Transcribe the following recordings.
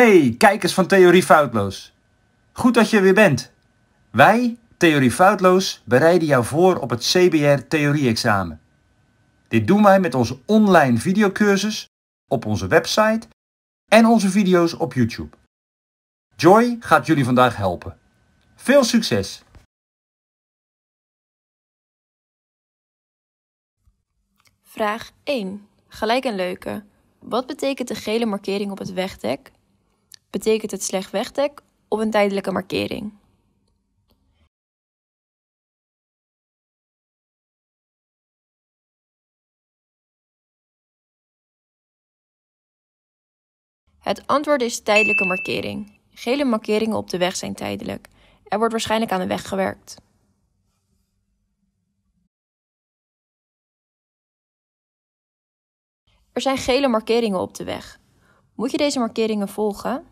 Hey, kijkers van Theorie Foutloos. Goed dat je weer bent. Wij, Theorie Foutloos, bereiden jou voor op het CBR Theorie-examen. Dit doen wij met onze online videocursus, op onze website en onze video's op YouTube. Joy gaat jullie vandaag helpen. Veel succes! Vraag 1. Gelijk en leuke. Wat betekent de gele markering op het wegdek betekent het slecht wegdek of een tijdelijke markering. Het antwoord is tijdelijke markering. Gele markeringen op de weg zijn tijdelijk. Er wordt waarschijnlijk aan de weg gewerkt. Er zijn gele markeringen op de weg. Moet je deze markeringen volgen?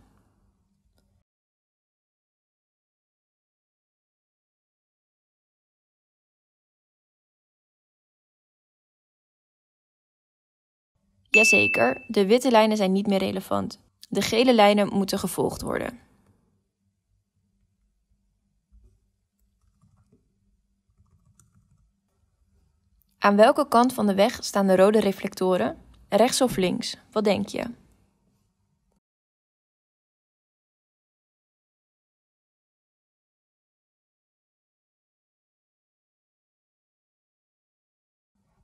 zeker. de witte lijnen zijn niet meer relevant. De gele lijnen moeten gevolgd worden. Aan welke kant van de weg staan de rode reflectoren? Rechts of links? Wat denk je?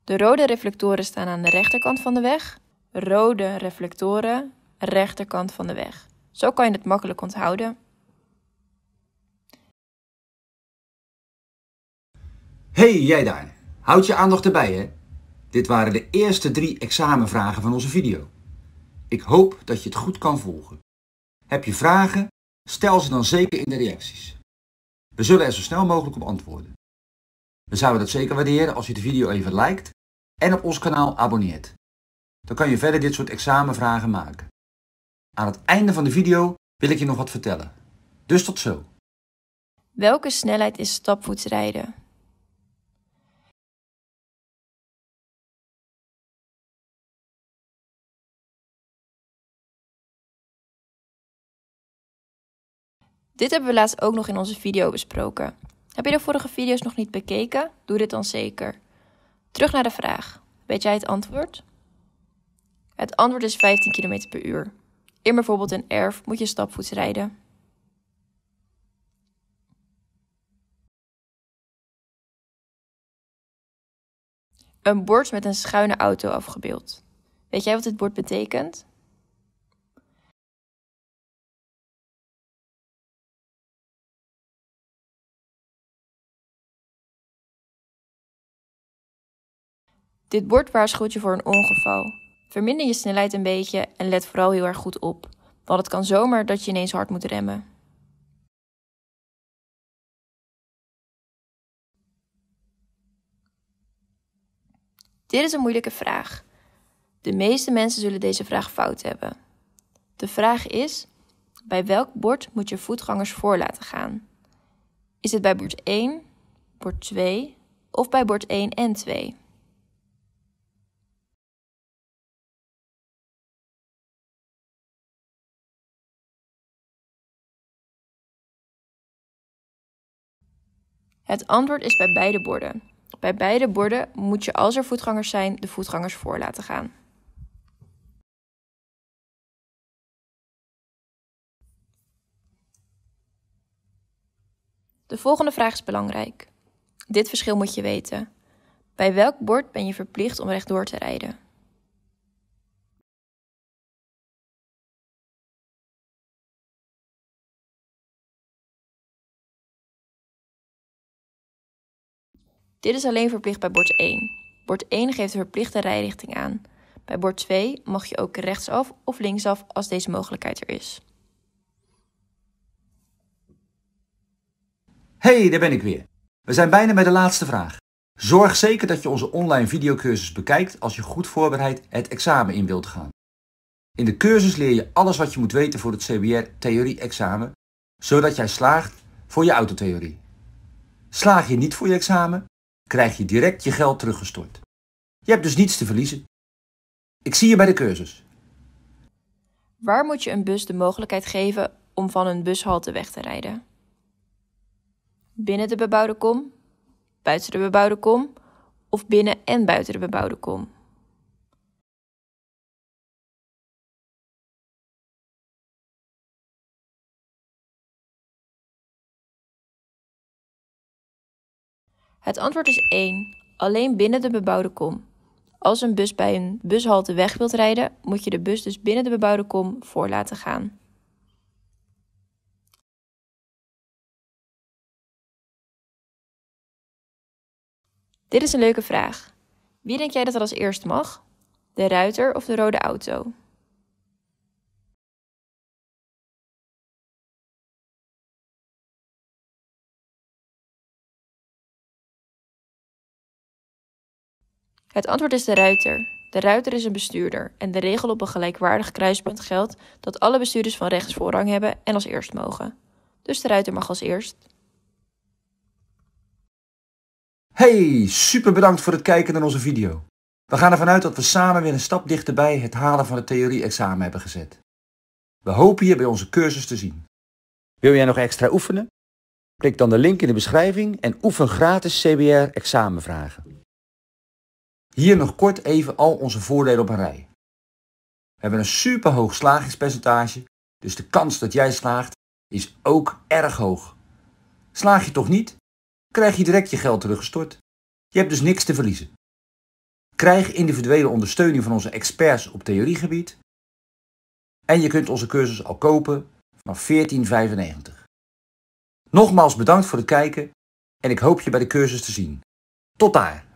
De rode reflectoren staan aan de rechterkant van de weg. Rode reflectoren, rechterkant van de weg. Zo kan je het makkelijk onthouden. Hey jij daar, houd je aandacht erbij hè. Dit waren de eerste drie examenvragen van onze video. Ik hoop dat je het goed kan volgen. Heb je vragen? Stel ze dan zeker in de reacties. We zullen er zo snel mogelijk op antwoorden. We zouden dat zeker waarderen als je de video even liked en op ons kanaal abonneert. Dan kan je verder dit soort examenvragen maken. Aan het einde van de video wil ik je nog wat vertellen. Dus tot zo. Welke snelheid is rijden? Dit hebben we laatst ook nog in onze video besproken. Heb je de vorige video's nog niet bekeken? Doe dit dan zeker. Terug naar de vraag. Weet jij het antwoord? Het antwoord is 15 km per uur. In bijvoorbeeld een erf moet je stapvoets rijden. Een bord met een schuine auto afgebeeld. Weet jij wat dit bord betekent? Dit bord waarschuwt je voor een ongeval. Verminder je snelheid een beetje en let vooral heel erg goed op, want het kan zomaar dat je ineens hard moet remmen. Dit is een moeilijke vraag. De meeste mensen zullen deze vraag fout hebben. De vraag is: bij welk bord moet je voetgangers voor laten gaan? Is het bij bord 1, bord 2 of bij bord 1 en 2? Het antwoord is bij beide borden. Bij beide borden moet je als er voetgangers zijn, de voetgangers voor laten gaan. De volgende vraag is belangrijk. Dit verschil moet je weten. Bij welk bord ben je verplicht om rechtdoor te rijden? Dit is alleen verplicht bij bord 1. Bord 1 geeft de verplichte rijrichting aan. Bij bord 2 mag je ook rechtsaf of linksaf als deze mogelijkheid er is. Hey, daar ben ik weer. We zijn bijna bij de laatste vraag. Zorg zeker dat je onze online videocursus bekijkt als je goed voorbereid het examen in wilt gaan. In de cursus leer je alles wat je moet weten voor het CBR-theorie-examen, zodat jij slaagt voor je autotheorie. Slaag je niet voor je examen, krijg je direct je geld teruggestort. Je hebt dus niets te verliezen. Ik zie je bij de cursus. Waar moet je een bus de mogelijkheid geven om van een bushalte weg te rijden? Binnen de bebouwde kom, buiten de bebouwde kom of binnen en buiten de bebouwde kom? Het antwoord is 1. Alleen binnen de bebouwde kom. Als een bus bij een bushalte weg wilt rijden, moet je de bus dus binnen de bebouwde kom voor laten gaan. Dit is een leuke vraag. Wie denk jij dat er als eerst mag? De ruiter of de rode auto? Het antwoord is de ruiter. De ruiter is een bestuurder en de regel op een gelijkwaardig kruispunt geldt dat alle bestuurders van rechts voorrang hebben en als eerst mogen. Dus de ruiter mag als eerst. Hey, super bedankt voor het kijken naar onze video. We gaan ervan uit dat we samen weer een stap dichterbij het halen van het theorie-examen hebben gezet. We hopen je bij onze cursus te zien. Wil jij nog extra oefenen? Klik dan de link in de beschrijving en oefen gratis CBR-examenvragen. Hier nog kort even al onze voordelen op een rij. We hebben een super hoog slagingspercentage, dus de kans dat jij slaagt is ook erg hoog. Slaag je toch niet, krijg je direct je geld teruggestort. Je hebt dus niks te verliezen. Krijg individuele ondersteuning van onze experts op theoriegebied. En je kunt onze cursus al kopen vanaf 14,95. Nogmaals bedankt voor het kijken en ik hoop je bij de cursus te zien. Tot daar!